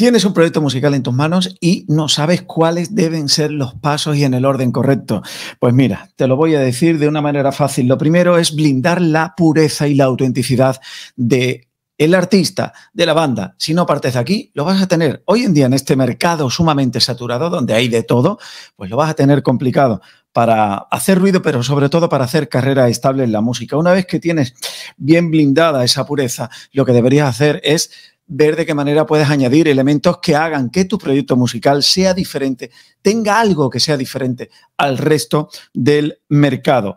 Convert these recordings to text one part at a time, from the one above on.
Tienes un proyecto musical en tus manos y no sabes cuáles deben ser los pasos y en el orden correcto. Pues mira, te lo voy a decir de una manera fácil. Lo primero es blindar la pureza y la autenticidad de el artista de la banda, si no partes de aquí, lo vas a tener hoy en día en este mercado sumamente saturado, donde hay de todo, pues lo vas a tener complicado para hacer ruido, pero sobre todo para hacer carrera estable en la música. Una vez que tienes bien blindada esa pureza, lo que deberías hacer es ver de qué manera puedes añadir elementos que hagan que tu proyecto musical sea diferente, tenga algo que sea diferente al resto del mercado.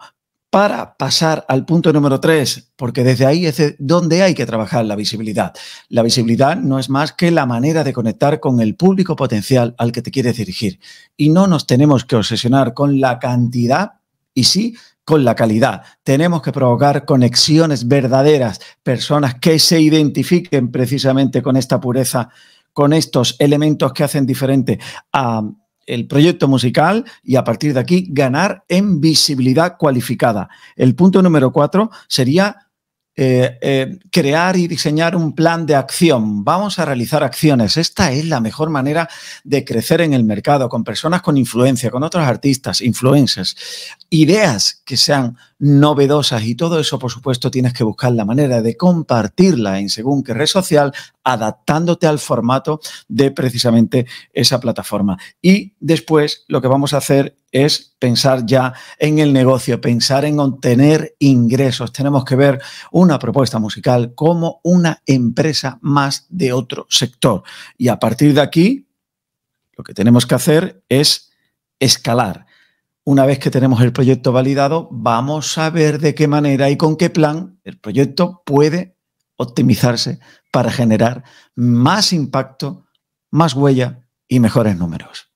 Para pasar al punto número tres, porque desde ahí es donde hay que trabajar la visibilidad. La visibilidad no es más que la manera de conectar con el público potencial al que te quieres dirigir. Y no nos tenemos que obsesionar con la cantidad y sí con la calidad. Tenemos que provocar conexiones verdaderas, personas que se identifiquen precisamente con esta pureza, con estos elementos que hacen diferente a um, el proyecto musical y a partir de aquí ganar en visibilidad cualificada. El punto número cuatro sería eh, eh, crear y diseñar un plan de acción. Vamos a realizar acciones. Esta es la mejor manera de crecer en el mercado, con personas con influencia, con otros artistas, influencers ideas que sean novedosas y todo eso, por supuesto, tienes que buscar la manera de compartirla en según qué red social, adaptándote al formato de precisamente esa plataforma. Y después lo que vamos a hacer es pensar ya en el negocio, pensar en obtener ingresos. Tenemos que ver una propuesta musical como una empresa más de otro sector. Y a partir de aquí, lo que tenemos que hacer es escalar una vez que tenemos el proyecto validado, vamos a ver de qué manera y con qué plan el proyecto puede optimizarse para generar más impacto, más huella y mejores números.